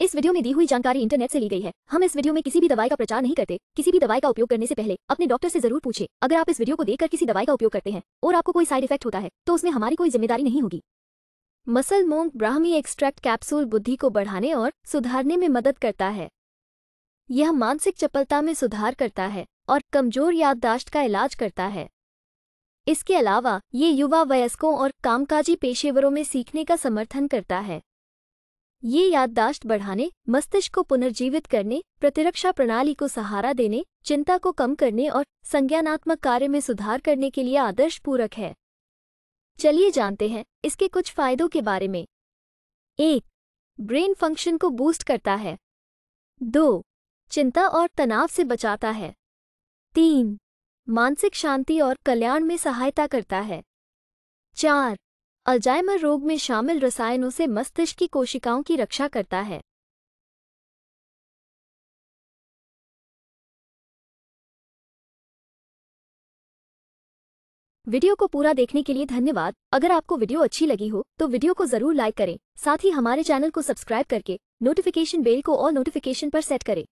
इस वीडियो में दी हुई जानकारी इंटरनेट से ली गई है हम इस वीडियो में किसी भी दवाई का प्रचार नहीं करते किसी भी दवाई का उपयोग करने से पहले अपने डॉक्टर से जरूर पूछे अगर आप इस वीडियो को देखकर किसी दवाई का उपयोग करते हैं और आपको कोई साइड इफेक्ट होता है तो उसमें हमारी कोई जिम्मेदारी नहीं होगी मसल मोंग ब्राह्मी एक्सट्रैक्ट कैप्सूल बुद्धि को बढ़ाने और सुधारने में मदद करता है यह मानसिक चपलता में सुधार करता है और कमजोर याददाश्त का इलाज करता है इसके अलावा ये युवा वयस्कों और कामकाजी पेशेवरों में सीखने का समर्थन करता है ये याददाश्त बढ़ाने मस्तिष्क को पुनर्जीवित करने प्रतिरक्षा प्रणाली को सहारा देने चिंता को कम करने और संज्ञानात्मक कार्य में सुधार करने के लिए आदर्श पूरक है चलिए जानते हैं इसके कुछ फायदों के बारे में एक ब्रेन फंक्शन को बूस्ट करता है दो चिंता और तनाव से बचाता है तीन मानसिक शांति और कल्याण में सहायता करता है चार अल्जाइमर रोग में शामिल रसायनों से मस्तिष्क की कोशिकाओं की रक्षा करता है वीडियो को पूरा देखने के लिए धन्यवाद अगर आपको वीडियो अच्छी लगी हो तो वीडियो को जरूर लाइक करें साथ ही हमारे चैनल को सब्सक्राइब करके नोटिफिकेशन बेल को और नोटिफिकेशन पर सेट करें